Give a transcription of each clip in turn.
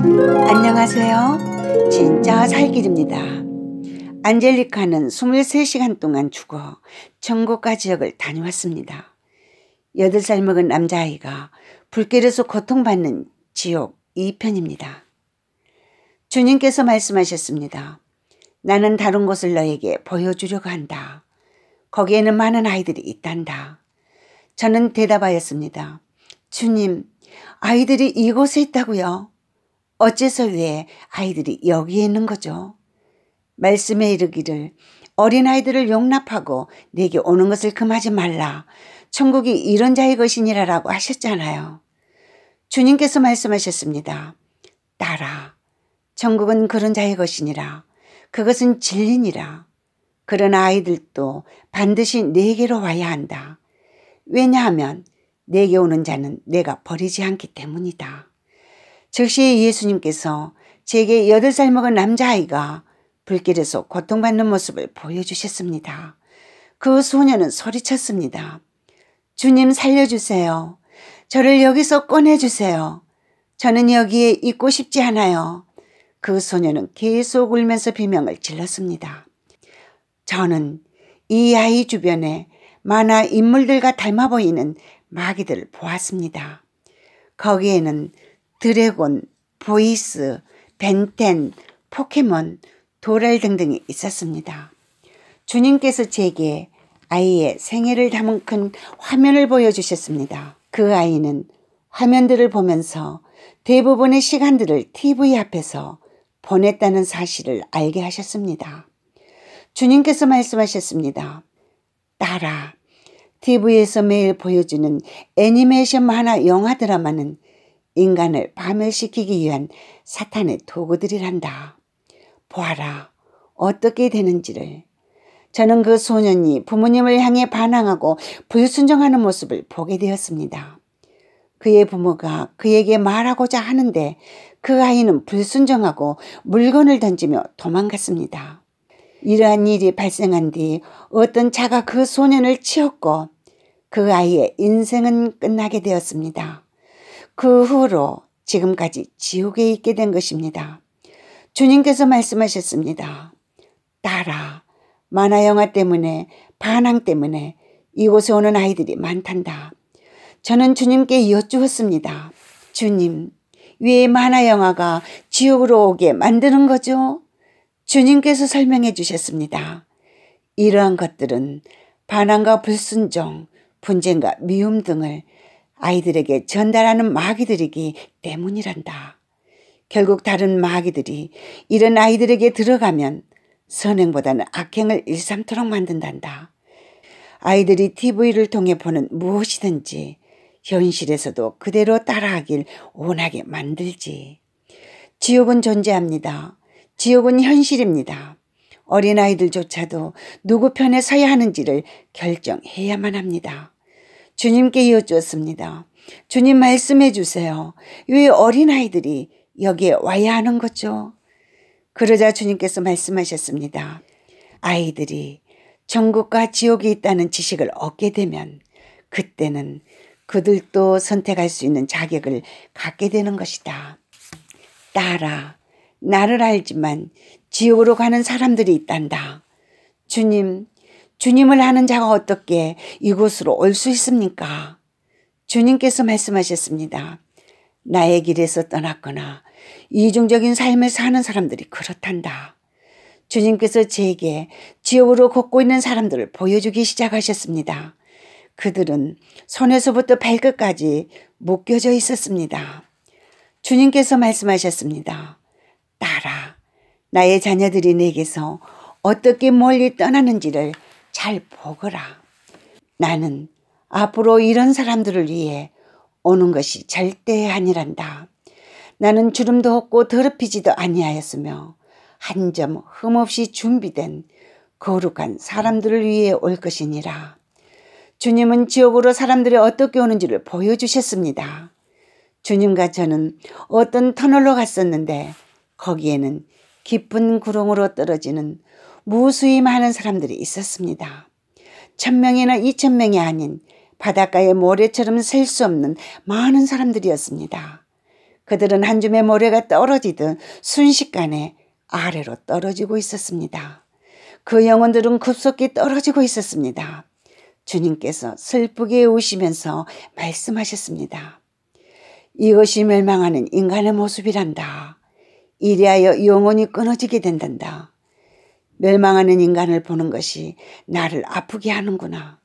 안녕하세요. 진짜 살길입니다. 안젤리카는 23시간 동안 죽어 청고가 지역을 다녀왔습니다. 8살 먹은 남자아이가 불길에서 고통받는 지옥 2편입니다. 주님께서 말씀하셨습니다. 나는 다른 곳을 너에게 보여주려고 한다. 거기에는 많은 아이들이 있단다. 저는 대답하였습니다. 주님, 아이들이 이곳에 있다고요? 어째서 왜 아이들이 여기에 있는 거죠? 말씀에 이르기를 어린아이들을 용납하고 내게 오는 것을 금하지 말라. 천국이 이런 자의 것이니라 라고 하셨잖아요. 주님께서 말씀하셨습니다. 따라. 천국은 그런 자의 것이니라. 그것은 진리니라. 그런 아이들도 반드시 내게로 와야 한다. 왜냐하면 내게 오는 자는 내가 버리지 않기 때문이다. 즉시 예수님께서 제게 여덟 살 먹은 남자아이가 불길에서 고통받는 모습을 보여주셨습니다. 그 소녀는 소리쳤습니다. 주님 살려주세요. 저를 여기서 꺼내주세요. 저는 여기에 있고 싶지 않아요. 그 소녀는 계속 울면서 비명을 질렀습니다. 저는 이 아이 주변에 만화 인물들과 닮아 보이는 마귀들을 보았습니다. 거기에는 드래곤, 보이스, 벤텐, 포켓몬, 도랄 등등이 있었습니다. 주님께서 제게 아이의 생애를 담은 큰 화면을 보여주셨습니다. 그 아이는 화면들을 보면서 대부분의 시간들을 TV 앞에서 보냈다는 사실을 알게 하셨습니다. 주님께서 말씀하셨습니다. 따라 TV에서 매일 보여주는 애니메이션 만화 영화 드라마는 인간을 파멸시키기 위한 사탄의 도구들이란다. 보아라 어떻게 되는지를. 저는 그 소년이 부모님을 향해 반항하고 불순종하는 모습을 보게 되었습니다. 그의 부모가 그에게 말하고자 하는데 그 아이는 불순종하고 물건을 던지며 도망갔습니다. 이러한 일이 발생한 뒤 어떤 차가 그 소년을 치웠고그 아이의 인생은 끝나게 되었습니다. 그 후로 지금까지 지옥에 있게 된 것입니다. 주님께서 말씀하셨습니다. 딸아, 만화 영화 때문에 반항 때문에 이곳에 오는 아이들이 많단다. 저는 주님께 여쭈었습니다. 주님, 왜 만화 영화가 지옥으로 오게 만드는 거죠? 주님께서 설명해 주셨습니다. 이러한 것들은 반항과 불순종, 분쟁과 미움 등을 아이들에게 전달하는 마귀들이기 때문이란다. 결국 다른 마귀들이 이런 아이들에게 들어가면 선행보다는 악행을 일삼토록 만든단다. 아이들이 TV를 통해 보는 무엇이든지 현실에서도 그대로 따라하길 원하게 만들지. 지옥은 존재합니다. 지옥은 현실입니다. 어린아이들조차도 누구 편에 서야 하는지를 결정해야만 합니다. 주님께 이어주었습니다. 주님 말씀해 주세요. 왜 어린아이들이 여기에 와야 하는 거죠? 그러자 주님께서 말씀하셨습니다. 아이들이 천국과 지옥이 있다는 지식을 얻게 되면 그때는 그들도 선택할 수 있는 자격을 갖게 되는 것이다. 따라 나를 알지만 지옥으로 가는 사람들이 있단다. 주님, 주님을 하는 자가 어떻게 이곳으로 올 수 있습니까? 주님께서 말씀하셨습니다. 나의 길에서 떠났거나 이중적인 삶을 사는 사람들이 그렇단다. 주님께서 제게 지옥으로 걷고 있는 사람들을 보여주기 시작하셨습니다. 그들은 손에서부터 발끝까지 묶여져 있었습니다. 주님께서 말씀하셨습니다. 따라 나의 자녀들이 내게서 어떻게 멀리 떠나는지를 잘 보거라. 나는 앞으로 이런 사람들을 위해 오는 것이 절대 아니란다. 나는 주름도 없고 더럽히지도 아니하였으며 한 점 흠없이 준비된 거룩한 사람들을 위해 올 것이니라. 주님은 지옥으로 사람들이 어떻게 오는지를 보여주셨습니다. 주님과 저는 어떤 터널로 갔었는데 거기에는 깊은 구렁으로 떨어지는 무수히 많은 사람들이 있었습니다. 천명이나 이천명이 아닌 바닷가의 모래처럼 셀 수 없는 많은 사람들이었습니다. 그들은 한 줌의 모래가 떨어지듯 순식간에 아래로 떨어지고 있었습니다. 그 영혼들은 급속히 떨어지고 있었습니다. 주님께서 슬프게 우시면서 말씀하셨습니다. 이것이 멸망하는 인간의 모습이란다. 이리하여 영혼이 끊어지게 된단다. 멸망하는 인간을 보는 것이 나를 아프게 하는구나.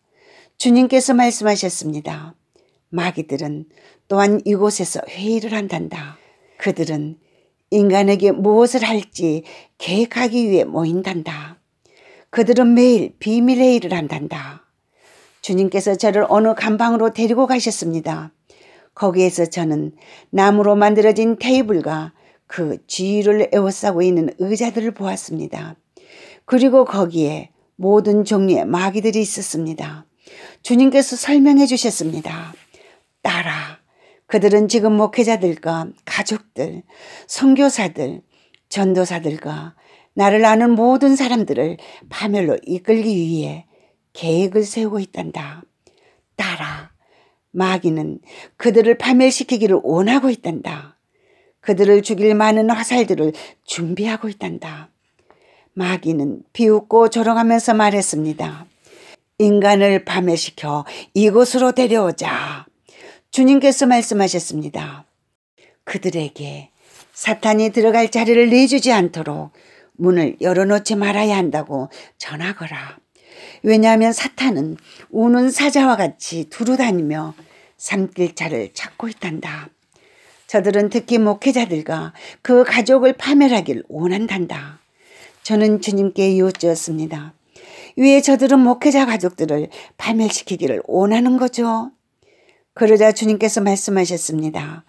주님께서 말씀하셨습니다. 마귀들은 또한 이곳에서 회의를 한단다. 그들은 인간에게 무엇을 할지 계획하기 위해 모인단다. 그들은 매일 비밀회의를 한단다. 주님께서 저를 어느 감방으로 데리고 가셨습니다. 거기에서 저는 나무로 만들어진 테이블과 그 주위를 에워싸고 있는 의자들을 보았습니다. 그리고 거기에 모든 종류의 마귀들이 있었습니다. 주님께서 설명해 주셨습니다. 따라. 그들은 지금 목회자들과 가족들, 선교사들, 전도사들과 나를 아는 모든 사람들을 파멸로 이끌기 위해 계획을 세우고 있단다. 따라. 마귀는 그들을 파멸시키기를 원하고 있단다. 그들을 죽일 많은 화살들을 준비하고 있단다. 마귀는 비웃고 조롱하면서 말했습니다. 인간을 파멸시켜 이곳으로 데려오자. 주님께서 말씀하셨습니다. 그들에게 사탄이 들어갈 자리를 내주지 않도록 문을 열어놓지 말아야 한다고 전하거라. 왜냐하면 사탄은 우는 사자와 같이 두루 다니며 삼킬 자를 찾고 있단다. 저들은 특히 목회자들과 그 가족을 파멸하길 원한단다. 저는 주님께 요구였습니다. 위에 저들은 목회자 가족들을 파멸시키기를 원하는 거죠. 그러자 주님께서 말씀하셨습니다.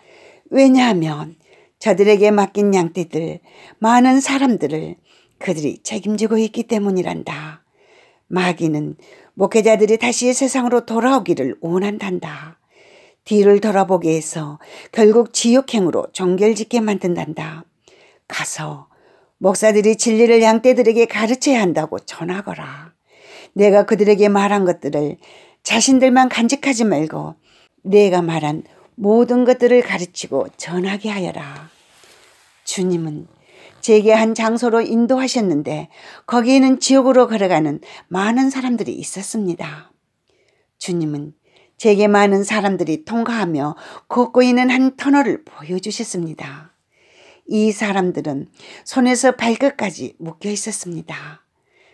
왜냐하면 저들에게 맡긴 양떼들, 많은 사람들을 그들이 책임지고 있기 때문이란다. 마귀는 목회자들이 다시 세상으로 돌아오기를 원한단다. 뒤를 돌아보게 해서 결국 지옥행으로 종결짓게 만든단다. 가서 목사들이 진리를 양떼들에게 가르쳐야 한다고 전하거라. 내가 그들에게 말한 것들을 자신들만 간직하지 말고 내가 말한 모든 것들을 가르치고 전하게 하여라. 주님은 제게 한 장소로 인도하셨는데 거기에는 지옥으로 걸어가는 많은 사람들이 있었습니다. 주님은 제게 많은 사람들이 통과하며 걷고 있는 한 터널을 보여주셨습니다. 이 사람들은 손에서 발끝까지 묶여 있었습니다.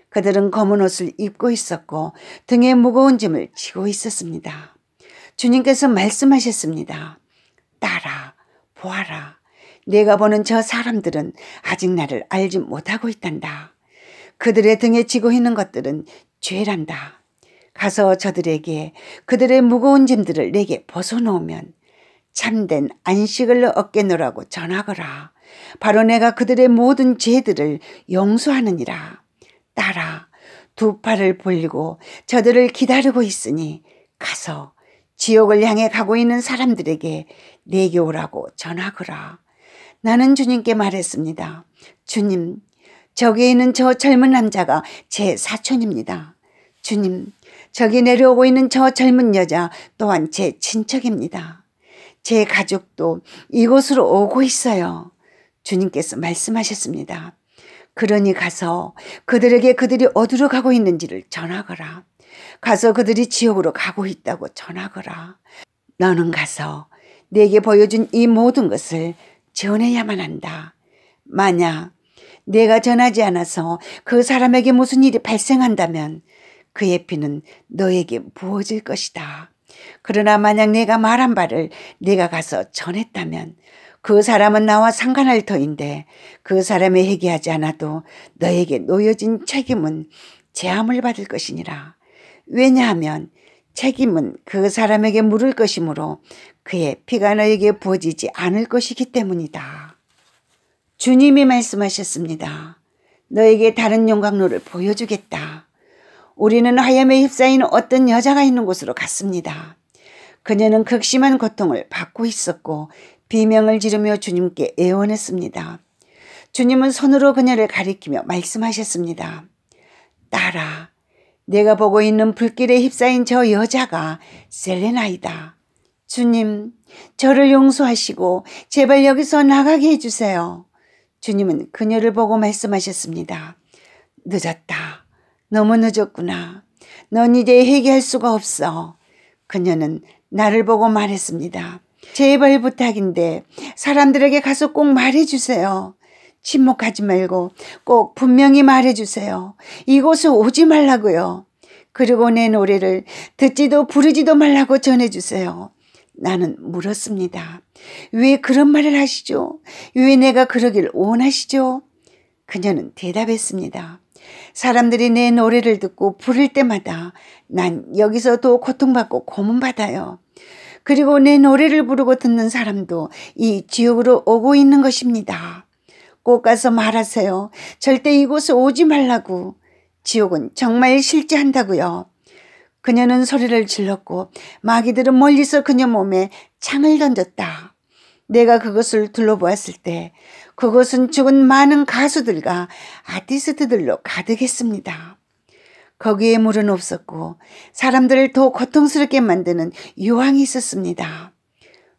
그들은 검은 옷을 입고 있었고 등에 무거운 짐을 지고 있었습니다. 주님께서 말씀하셨습니다. 따라 보아라. 내가 보는 저 사람들은 아직 나를 알지 못하고 있단다. 그들의 등에 지고 있는 것들은 죄란다. 가서 저들에게 그들의 무거운 짐들을 내게 벗어놓으면 참된 안식을 얻게 노라고 전하거라. 바로 내가 그들의 모든 죄들을 용서하느니라. 따라 두 팔을 벌리고 저들을 기다리고 있으니 가서 지옥을 향해 가고 있는 사람들에게 내게 오라고 전하거라. 나는 주님께 말했습니다. 주님, 저기 있는 저 젊은 남자가 제 사촌입니다. 주님, 저기 내려오고 있는 저 젊은 여자 또한 제 친척입니다. 제 가족도 이곳으로 오고 있어요. 주님께서 말씀하셨습니다. 그러니 가서 그들에게 그들이 어디로 가고 있는지를 전하거라. 가서 그들이 지옥으로 가고 있다고 전하거라. 너는 가서 내게 보여준 이 모든 것을 전해야만 한다. 만약 내가 전하지 않아서 그 사람에게 무슨 일이 발생한다면 그의 피는 너에게 부어질 것이다. 그러나 만약 내가 말한 바를 내가 가서 전했다면 그 사람은 나와 상관할 터인데 그 사람의 회개하지 않아도 너에게 놓여진 책임은 재함을 받을 것이니라. 왜냐하면 책임은 그 사람에게 물을 것이므로 그의 피가 너에게 부어지지 않을 것이기 때문이다. 주님이 말씀하셨습니다. 너에게 다른 용광로를 보여주겠다. 우리는 하염에 휩싸인 어떤 여자가 있는 곳으로 갔습니다. 그녀는 극심한 고통을 받고 있었고 비명을 지르며 주님께 애원했습니다. 주님은 손으로 그녀를 가리키며 말씀하셨습니다. 따라 내가 보고 있는 불길에 휩싸인 저 여자가 셀레나이다. 주님, 저를 용서하시고 제발 여기서 나가게 해주세요. 주님은 그녀를 보고 말씀하셨습니다. 늦었다. 너무 늦었구나. 넌 이제 회개할 수가 없어. 그녀는 나를 보고 말했습니다. 제발 부탁인데 사람들에게 가서 꼭 말해주세요. 침묵하지 말고 꼭 분명히 말해주세요. 이곳에 오지 말라고요. 그리고 내 노래를 듣지도 부르지도 말라고 전해주세요. 나는 물었습니다. 왜 그런 말을 하시죠? 왜 내가 그러길 원하시죠? 그녀는 대답했습니다. 사람들이 내 노래를 듣고 부를 때마다 난 여기서 더 고통받고 고문받아요. 그리고 내 노래를 부르고 듣는 사람도 이지옥으로 오고 있는 것입니다. 꼭 가서 말하세요. 절대 이곳에 오지 말라고. 지옥은 정말 실제한다고요. 그녀는 소리를 질렀고 마귀들은 멀리서 그녀 몸에 창을 던졌다. 내가 그것을 둘러보았을 때 그곳은 죽은 많은 가수들과 아티스트들로 가득했습니다. 거기에 물은 없었고 사람들을 더 고통스럽게 만드는 유황이 있었습니다.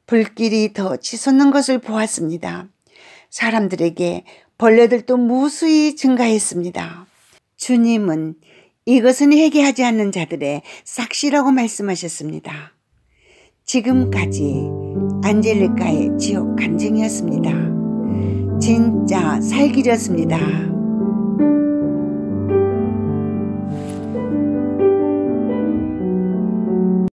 불길이 더 치솟는 것을 보았습니다. 사람들에게 벌레들도 무수히 증가했습니다. 주님은 이것은 회개하지 않는 자들의 싹시라고 말씀하셨습니다. 지금까지 안젤리카의 지옥 간증이었습니다. 진짜 살기였습니다.